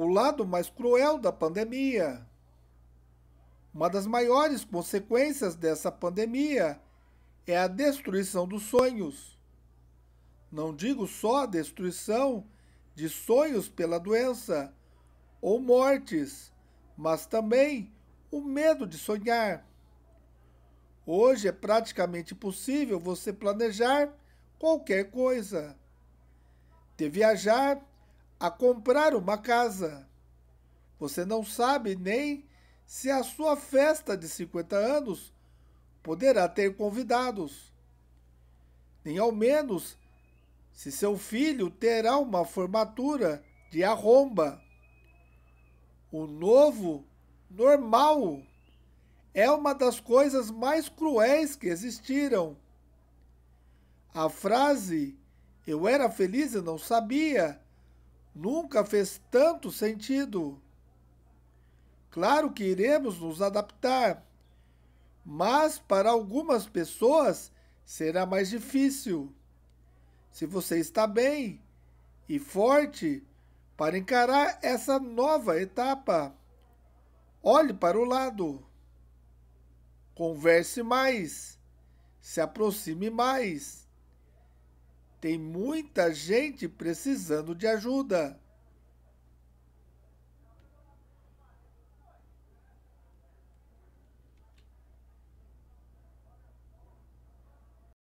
o lado mais cruel da pandemia. Uma das maiores consequências dessa pandemia é a destruição dos sonhos. Não digo só a destruição de sonhos pela doença ou mortes, mas também o medo de sonhar. Hoje é praticamente possível você planejar qualquer coisa. De viajar a comprar uma casa. Você não sabe nem se a sua festa de 50 anos poderá ter convidados, nem ao menos se seu filho terá uma formatura de arromba. O novo normal é uma das coisas mais cruéis que existiram. A frase eu era feliz e não sabia nunca fez tanto sentido. Claro que iremos nos adaptar, mas para algumas pessoas será mais difícil. Se você está bem e forte para encarar essa nova etapa, olhe para o lado, converse mais, se aproxime mais tem muita gente precisando de ajuda.